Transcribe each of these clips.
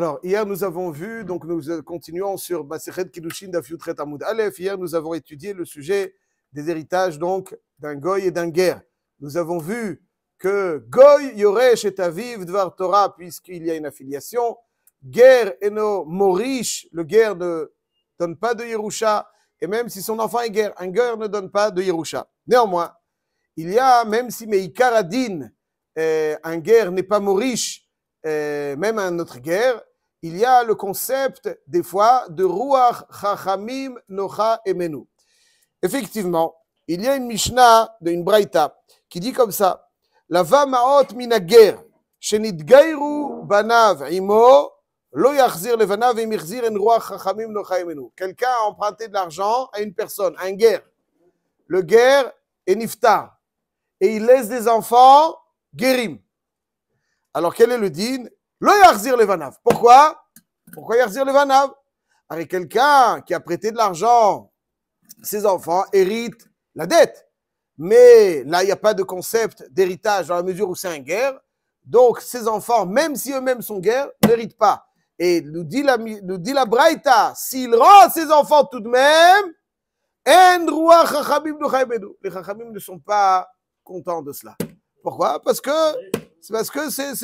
Alors, hier, nous avons vu, donc nous continuons sur Masechet Kidushin d'Afiutret Amoud Aleph. Hier, nous avons étudié le sujet des héritages, donc, d'un goy et d'un guerre. Nous avons vu que goy yorech et à dvar Torah, puisqu'il y a une affiliation. Guerre et nos morish, le guerre ne donne pas de Yerusha. Et même si son enfant est guerre, un guerre ne donne pas de Yerusha. Néanmoins, il y a, même si Meikaradin, euh, un guerre n'est pas morish, euh, même un autre guerre, il y a le concept des fois de Ruach Chachamim Nocha Emenu. Effectivement, il y a une Mishnah une Braïta qui dit comme ça La Vamaot Banav Imo, Lo Yachzir En Ruach Chachamim Nocha Emenu. Quelqu'un a emprunté de l'argent à une personne, un guerre. Le guerre est nifta. Et il laisse des enfants guérim. Alors quel est le dîne le Yarzir Levanav. Pourquoi Pourquoi Yarzir Levanav Avec quelqu'un qui a prêté de l'argent, ses enfants héritent la dette. Mais là, il n'y a pas de concept d'héritage dans la mesure où c'est un guerre. Donc, ses enfants, même si eux-mêmes sont guerres, n'héritent pas. Et nous dit la, nous dit la Braïta, s'il rend ses enfants tout de même, les Chachamim ne sont pas contents de cela. Pourquoi Parce que c'est parce que c'est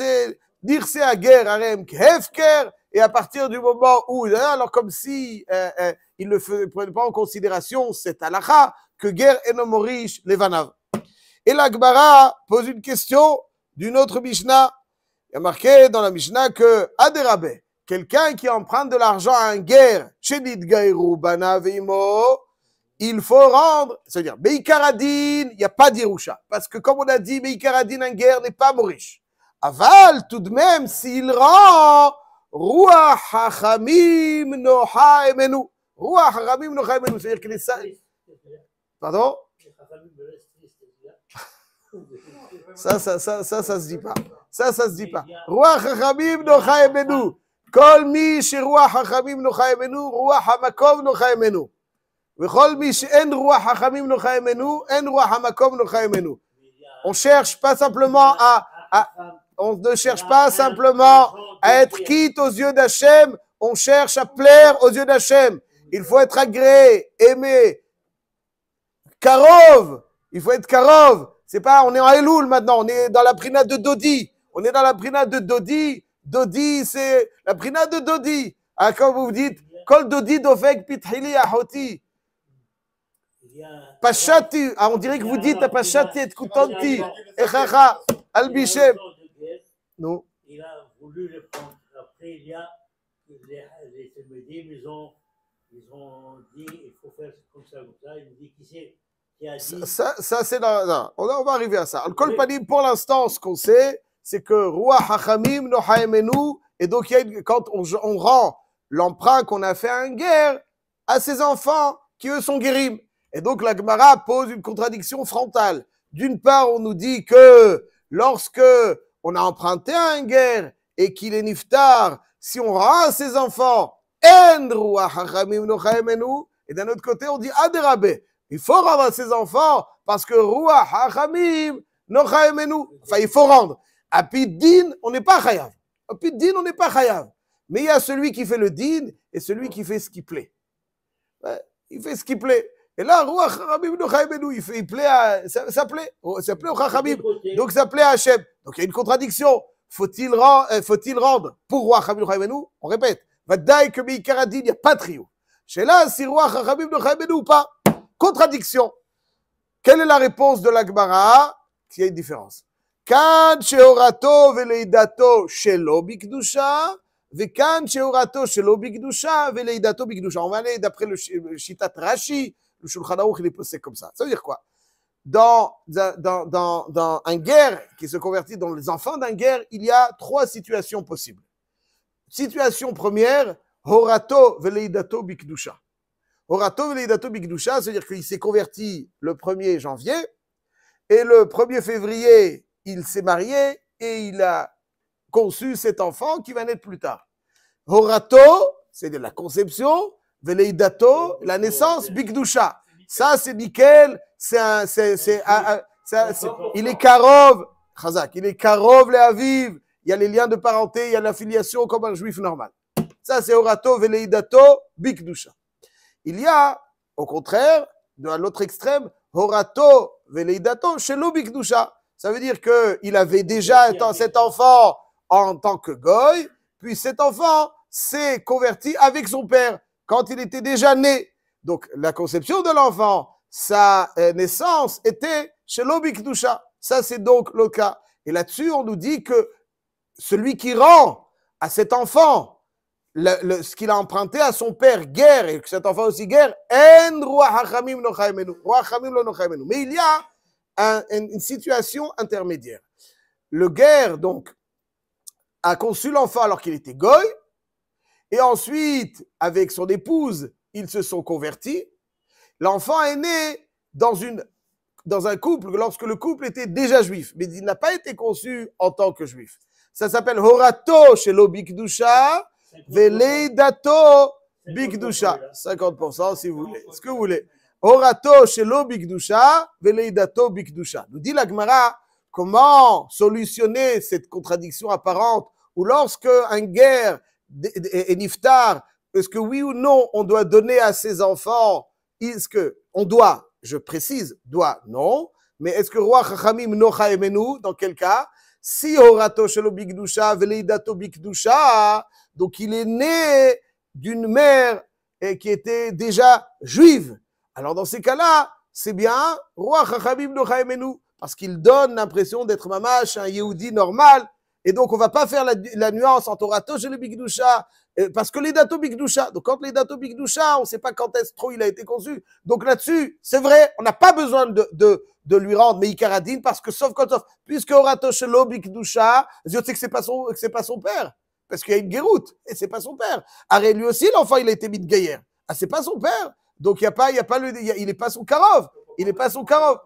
Dirse guerre, Harem Hefker, et à partir du moment où, hein, alors comme si euh, euh, il ne prenait pas en considération cet « halakha, que guerre enomorish levanav. Et Gbara pose une question d'une autre Mishnah. Il y a marqué dans la Mishnah que Aderabe, quelqu'un qui emprunte de l'argent à un guerre, chez Banavimo, il faut rendre, c'est-à-dire, Beikaradin, il n'y a pas d'Irusha. Parce que comme on a dit, Beikaradin, un guerre n'est pas Moriche. « Aval, tout de même, s'il rend, rouah hachamim noha emenu. » Rouah hachamim noha emenu, c'est-à-dire que les saints... Pardon Ça, ça, ça, ça, ça se dit pas. Ça, ça se dit pas. Rouah hachamim noha emenu. « Kol mi shi rouah hachamim noha emenu, rouah hamakom noha emenu. »« Kol mi shi en rouah hachamim noha emenu, en rouah hamakom noha On cherche pas simplement à... On ne cherche pas simplement à être quitte aux yeux d'Hachem, on cherche à plaire aux yeux d'Hachem. Il faut être agréé, aimé. Karov, il faut être Karov. C'est pas, on est en Elul maintenant, on est dans la prina de Dodi. On est dans la prina de Dodi. Dodi, c'est la prina de Dodi. Ah, quand vous dites, Kol Dodi Ahoti. Ah, on dirait que vous dites Pashati, et Kutanti, Al Albishem. Non. Il a voulu le prendre. Après, il y a les, ils ont, ils ont dit il faut faire comme ça, comme ça. Il nous dit qui c'est Ça, c'est On, va arriver à ça. al pour l'instant, ce qu'on sait, c'est que Roi Hachamim, Nohaemenu, et donc quand on, rend l'emprunt qu'on a fait en guerre à ses enfants qui eux sont guéris. Et donc la Gemara pose une contradiction frontale. D'une part, on nous dit que lorsque on a emprunté un guerre et qu'il est niftar, si on rend à ses enfants, et d'un autre côté, on dit Adérabé, il faut rendre à ses enfants parce que enfin, il faut rendre. À Din, on n'est pas Khayav. À on n'est pas Khayav. Mais il y a celui qui fait le Din et celui qui fait ce qui plaît. Il fait ce qui plaît. Et là, Ruach il, fait, il plaît à, ça, plaît. Oh, ça plaît au Donc ça plaît à Hachem. Donc il y a une contradiction. Faut-il rend, euh, faut rendre pour roi Chachamim Nochaimenu On répète. Vadaï que Meikaradin, il n'y a pas de trio. Chez là, si roi Chachamim Nochaimenu ou pas Contradiction. Quelle est la réponse de l'Agmara Il y a une différence. Kan sheorato veleidato shelo bikdusha, vekan sheorato shelo bikdusha veleidato bikdusha. On va aller d'après le, le Shitat Rashi, le Shulchan Aruch, il est posé comme ça. Ça veut dire quoi dans, dans, un guerre qui se convertit dans les enfants d'un guerre, il y a trois situations possibles. Situation première, Horato Veleidato Bikdusha. Horato Veleidato Bikdusha, c'est-à-dire qu'il s'est converti le 1er janvier, et le 1er février, il s'est marié et il a conçu cet enfant qui va naître plus tard. Horato, c'est de la conception, Veleidato, la naissance, Bikdusha. Ça, c'est nickel. C'est un, c'est, c'est, il est karov. Khazak, il est karov les aviv. Il y a les liens de parenté, il y a l'affiliation comme un juif normal. Ça, c'est Horato, veleidato bikdusha. Il y a, au contraire, de l'autre extrême, horato veleidato shelo bikdusha. Ça veut dire que il avait déjà cet enfant en tant que goy, puis cet enfant s'est converti avec son père quand il était déjà né. Donc, la conception de l'enfant, sa euh, naissance était chez l'Obikdusha. Ça, c'est donc le cas. Et là-dessus, on nous dit que celui qui rend à cet enfant ce qu'il a emprunté à son père, guerre, et que cet enfant aussi guerre, mais il y a une situation intermédiaire. Le guerre, donc, a conçu l'enfant alors qu'il était goy, et ensuite, avec son épouse, ils se sont convertis. L'enfant est né dans, une, dans un couple, lorsque le couple était déjà juif, mais il n'a pas été conçu en tant que juif. Ça s'appelle Horato chez l'Obikdusha, Veleidato Bikdusha. 50% si vous voulez, ce que vous voulez. Horato chez l'Obikdusha, Veleidato Bikdusha. Nous dit la Gemara, comment solutionner cette contradiction apparente où lorsque un guerre et niftar est-ce que oui ou non, on doit donner à ses enfants Est-ce que on doit, je précise, doit, non. Mais est-ce que roi Chachamim nocha dans quel cas Si horato shelo bigdusha veleidato bigdusha, donc il est né d'une mère qui était déjà juive. Alors dans ces cas-là, c'est bien roi Chachamim nocha parce qu'il donne l'impression d'être mamash, un yehudi normal. Et donc, on va pas faire la, nuance entre Orato chez euh, parce que les datos Bigdoucha, donc quand les datos Bigdoucha, on ne sait pas quand est-ce trop il a été conçu. Donc là-dessus, c'est vrai, on n'a pas besoin de, de, lui rendre Meikaradine parce que sauf quand sauf, puisque Oratoshelo Bigdoucha, je sais que c'est pas son, que c'est pas son père, parce qu'il y a une guéroute et c'est pas son père. Arrête lui aussi, l'enfant, il a été mis de gaillère. Ah, c'est pas son père. Donc il y a pas, il y a pas il n'est pas son Karov, il n'est pas son Karov.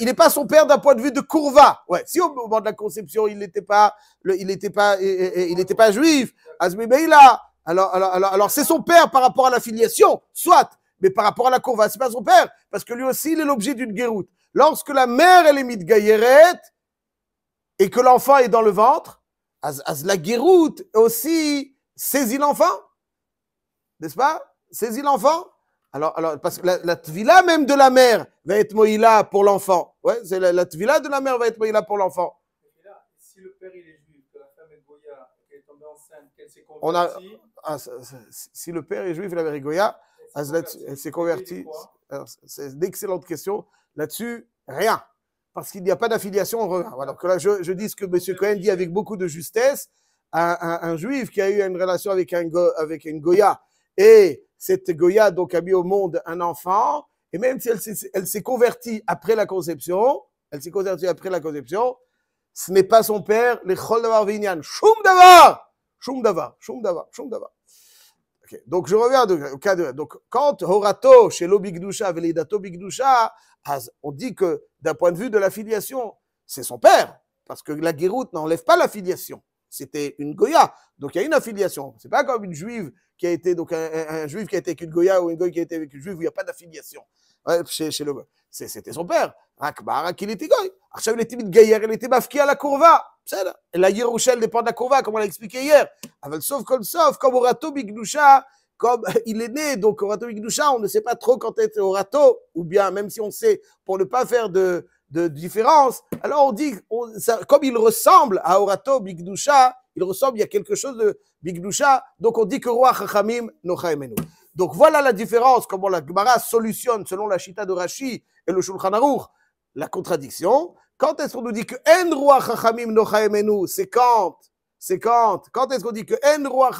Il n'est pas son père d'un point de vue de courva. Ouais. Si au moment de la conception, il n'était pas, il n'était pas, il n'était pas juif, Alors, alors, alors, alors c'est son père par rapport à la filiation, soit, mais par rapport à la courva, c'est pas son père, parce que lui aussi, il est l'objet d'une guéroute. Lorsque la mère, elle est gaillérette et que l'enfant est dans le ventre, la guéroute aussi saisit l'enfant, n'est-ce pas Saisit l'enfant alors, parce que la, la tvila même de la mère va être moïla pour l'enfant. Ouais, c'est la, la tvila de la mère va être moïla pour l'enfant. Si le père est juif, la femme est goya, qu'elle est tombée enceinte, qu'elle s'est convertie. On a, ah, si le père est juif, la mère est goya, elle s'est convertie. C'est une excellente question. Là-dessus, rien. Parce qu'il n'y a pas d'affiliation, Alors que là, je, dis ce que M. Cohen dit avec beaucoup de justesse. Un, juif qui a eu une relation avec un, avec une goya, et cette Goya donc a mis au monde un enfant, et même si elle, s'est convertie après la conception, elle s'est convertie après la conception, ce n'est pas son père, les Chol Davar Vinyan. Shum Davar Shum Davar, Donc je reviens au cas de. Donc quand Horato chez l'Obigdusha, Velidato Bigdusha, on dit que d'un point de vue de la filiation, c'est son père, parce que la guéroute n'enlève pas la filiation c'était une Goya. Donc il y a une affiliation. C'est pas comme une juive qui a été, donc un, juif qui a été avec une Goya ou une Goya qui a été avec une juive, où il n'y a pas d'affiliation. chez, chez le C'était son père. Akbar, il était Goy. Arshav, il était Gayer, il était Bafki à la Courva. La Yerushal dépend de la Courva, comme on l'a expliqué hier. Avec sauf comme sauf, comme Orato Bigdusha, comme il est né, donc Orato Bigdusha, on ne sait pas trop quand était Orato, ou bien même si on sait, pour ne pas faire de, de différence, alors on dit, comme il ressemble à Orato Bigdusha, il ressemble, il y a quelque chose de Bigdusha, donc on dit que Roi Chachamim Nochaimenu. Donc voilà la différence, comment la Gemara solutionne, selon la Shita de Rashi et le Shulchan Aruch, la contradiction. Quand est-ce qu'on nous dit que En Roi Chachamim Nochaimenu, c'est quand c'est quand Quand est-ce qu'on dit que En Roi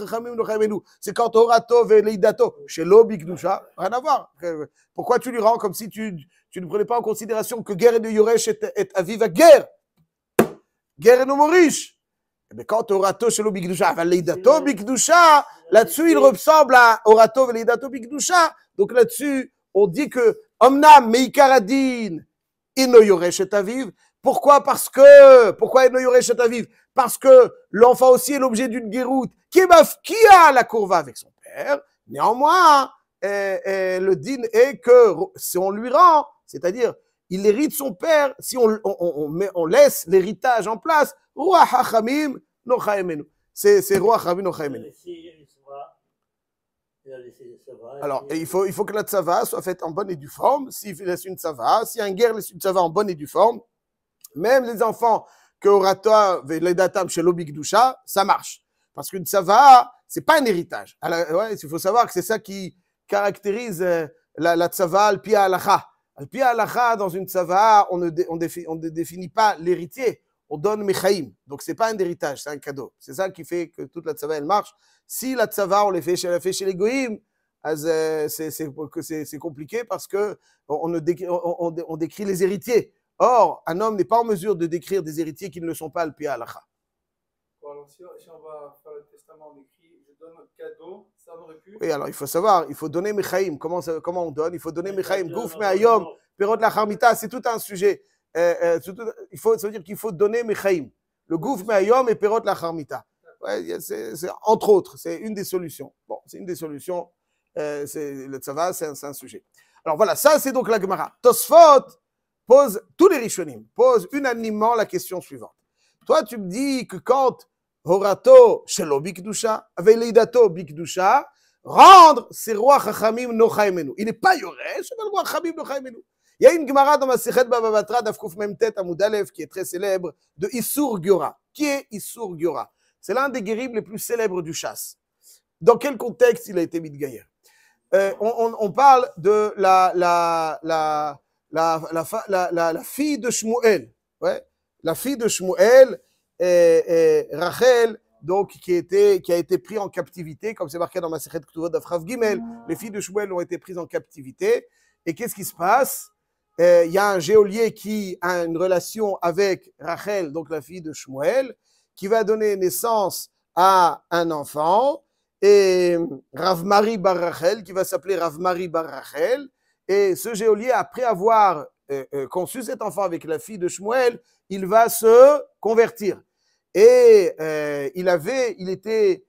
C'est quand orato et Leidato, chez Lobi rien à voir. Pourquoi tu lui rends comme si tu, tu ne prenais pas en considération que Guerre de Yoresh est, est à « Guerre Guerre et no Morish Mais eh ben, quand Horato chez Lobi Kdusha, Leidato Bikdusha, là-dessus il ressemble à orato ve Leidato Bikdusha. Donc là-dessus, on dit que omna Meikaradin, Ino Yoresh est Aviv, pourquoi Parce que, pourquoi Parce que l'enfant aussi est l'objet d'une guéroute qui, qui a la courva avec son père. Néanmoins, le din est que si on lui rend, c'est-à-dire il hérite son père, si on, met, on laisse l'héritage en place, Roi C'est Roi Hachamim alors, il, faut, il faut que la tsava soit faite en bonne et due forme. S'il laisse une tsava, si un guerre laisse une tsava en bonne et due forme, même les enfants que les datam chez l'obigdusha, ça marche. Parce que ça va, c'est pas un héritage. Alors, il faut savoir que c'est ça qui caractérise euh, la, la tsava al pia alacha. dans une tsava, on ne, définit pas l'héritier, on donne mechaim. Donc c'est pas un héritage, c'est un cadeau. C'est ça qui fait que toute la tsava elle marche. Si la tsava on l'a fait, chez les euh, c'est compliqué parce que on, décrit les héritiers. Or, un homme n'est pas en mesure de décrire des héritiers qui ne le sont pas, al al si on va faire le testament, écrit je donne un cadeau, ça aurait pu. Oui, alors il faut savoir, il faut donner Mechaïm. Comment, comment on donne Il faut donner Mechaïm. Gouf, ayom, Perot, la charmita. c'est tout un sujet. Euh, euh, il faut, ça veut dire qu'il faut donner Mechaïm. Le Gouf, ayom et Perot, la charmita. Ouais, c'est, entre autres, c'est une des solutions. Bon, c'est une des solutions. Euh, c'est, le tzava, c'est un, c'est sujet. Alors voilà, ça c'est donc la Gemara. Tosfot, pose, tous les Rishonim pose unanimement la question suivante. Toi, tu me dis que quand Horato Shelo Bikdusha, Veleidato Bikdusha, rendre ses rois Chachamim Nochaimenu. Il n'est pas Yoré, c'est le roi Chachamim Nochaimenu. Il y a une Gemara dans ma Sechet Bababatra, d'Afkouf Memtet Amoudalev qui est très célèbre, de Issour Giora. Qui est Issour Giora C'est l'un des guéribles les plus célèbres du chasse. Dans quel contexte il a été mis de Gaïa euh, on, on, parle de la, la, la la, fille de Shmuel. La fille de Shmuel, et, Rachel, donc, qui, qui a été prise en captivité, comme c'est marqué dans ma secrète de d'Afrav Gimel. Les filles de Shmuel ont été prises en captivité. Et qu'est-ce qui se passe euh, Il y a un géolier qui a une relation avec Rachel, donc la fille de Shmuel, qui va donner naissance à un enfant. Et Rav Marie Bar Rachel, qui va s'appeler Rav Marie Bar Rachel, et ce geôlier, après avoir euh, euh, conçu cet enfant avec la fille de Shmuel, il va se convertir. Et euh, il avait, il était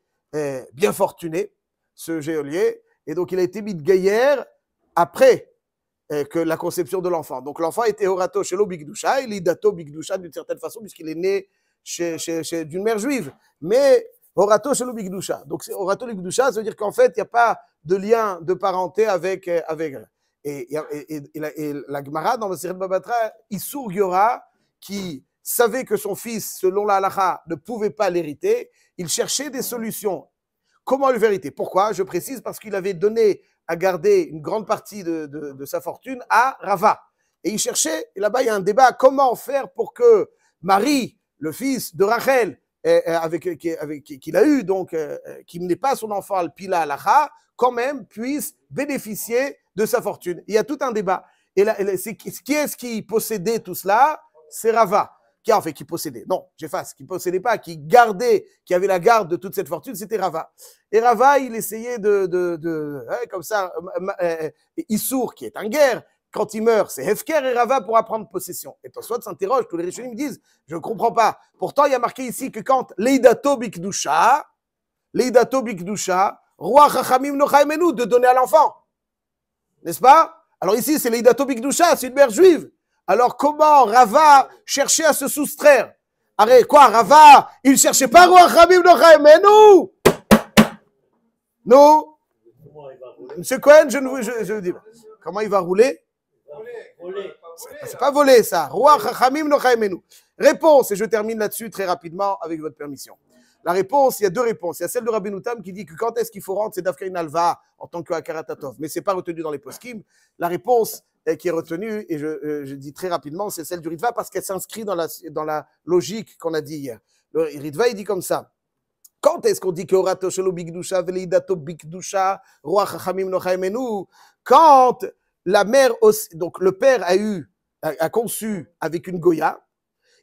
bien fortuné, ce geôlier, et donc il a été mis de gaillère après que la conception de l'enfant. Donc l'enfant était orato shelo Bigdoucha, il est dato bigdusha d'une certaine façon puisqu'il est né chez, chez, d'une mère juive. Mais orato shelo Bigdoucha. Donc orato bigdusha, ça veut dire qu'en fait, il n'y a pas de lien de parenté avec avec. Et, et, la, Gemara dans le Siret Babatra, Issour Yora, qui savait que son fils, selon la ne pouvait pas l'hériter, il cherchait des solutions. Comment le vérité Pourquoi Je précise parce qu'il avait donné à garder une grande partie de, sa fortune à Rava. Et il cherchait, et là-bas il y a un débat, comment faire pour que Marie, le fils de Rachel, eh, eh, avec, avec qu'il a eu, donc, euh, euh, qui n'est pas son enfant, Al-Pila Alaha, quand même puisse bénéficier de sa fortune. Il y a tout un débat. Et là, c'est qui est-ce qui possédait tout cela C'est Rava. Qui, en fait, qui possédait, non, j'efface, qui possédait pas, qui gardait, qui avait la garde de toute cette fortune, c'était Rava. Et Rava, il essayait de, de, hein, comme ça, euh, Issour, qui est en guerre, quand il meurt, c'est Hefker et Rava pour apprendre possession. Et soit s'interroge, tous les me disent, je ne comprends pas. Pourtant, il y a marqué ici que quand Leidato Bikdusha, Leidato Bikdusha, roi Chachamim Nochaimenu, de donner à l'enfant. N'est-ce pas Alors ici, c'est l'Eidato Bigdoucha, c'est une mère juive. Alors comment Rava cherchait à se soustraire Arrête, quoi, Rava Il cherchait pas Roi Rabim mais nous Nous Monsieur Cohen, je ne vous, dis Comment il va rouler c'est pas voler ça. Roi mais nous. Réponse, et je termine là-dessus très rapidement avec votre permission. La réponse, il y a deux réponses. Il y a celle de Rabbi Noutam qui dit que quand est-ce qu'il faut rendre c'est Dafkain Alva en tant que Akaratatov, mais ce n'est pas retenu dans les poskim. La réponse qui est retenue, et euh, je, dis très rapidement, c'est celle du Ritva parce qu'elle s'inscrit dans la, dans la logique qu'on a dit hier. Le Ritva, il dit comme ça. Quand est-ce qu'on dit que Bigdusha, Veleidato Bigdusha, Roi Chachamim Nochaimenu Quand la mère, aussi, donc le père a eu, a conçu avec une Goya,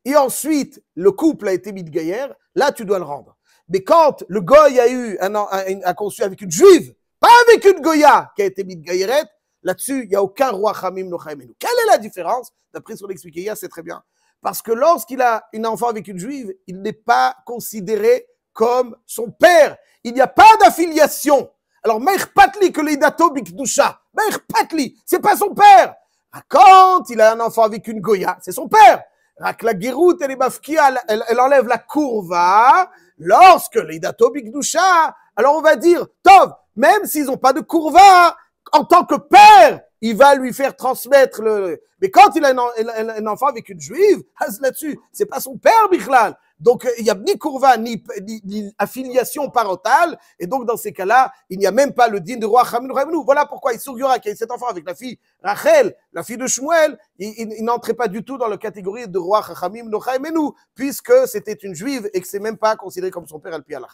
et ensuite le couple a été mis de gaillère, là tu dois le rendre. Mais quand le goy a eu un, un, conçu avec une juive, pas avec une goya qui a été gaillérette, là-dessus il n'y a aucun roi Hamim Nochaimenu. Quelle est la différence D'après ce qu'on expliquait hier, c'est très bien. Parce que lorsqu'il a une enfant avec une juive, il n'est pas considéré comme son père. Il n'y a pas d'affiliation. Alors, mère Patli, que les Bikdusha, Mère Patli, c'est pas son père. Ah, quand il a un enfant avec une Goya, c'est son père la et elle, elle, elle enlève la courva lorsque les bignoucha. » Alors on va dire, Tov, même s'ils n'ont pas de courva, en tant que père, il va lui faire transmettre le. Mais quand il a un, enfant avec une juive, là-dessus, c'est pas son père, Bichlal. Donc, euh, il n'y a ni courva, ni, affiliation parentale. Et donc, dans ces cas-là, il n'y a même pas le din de roi Hamil Voilà pourquoi il surgira. qui a eu cet enfant avec la fille Rachel, la fille de Shmuel. Il, n'entrait pas du tout dans la catégorie de roi no puisque c'était une juive et que c'est même pas considéré comme son père alpi al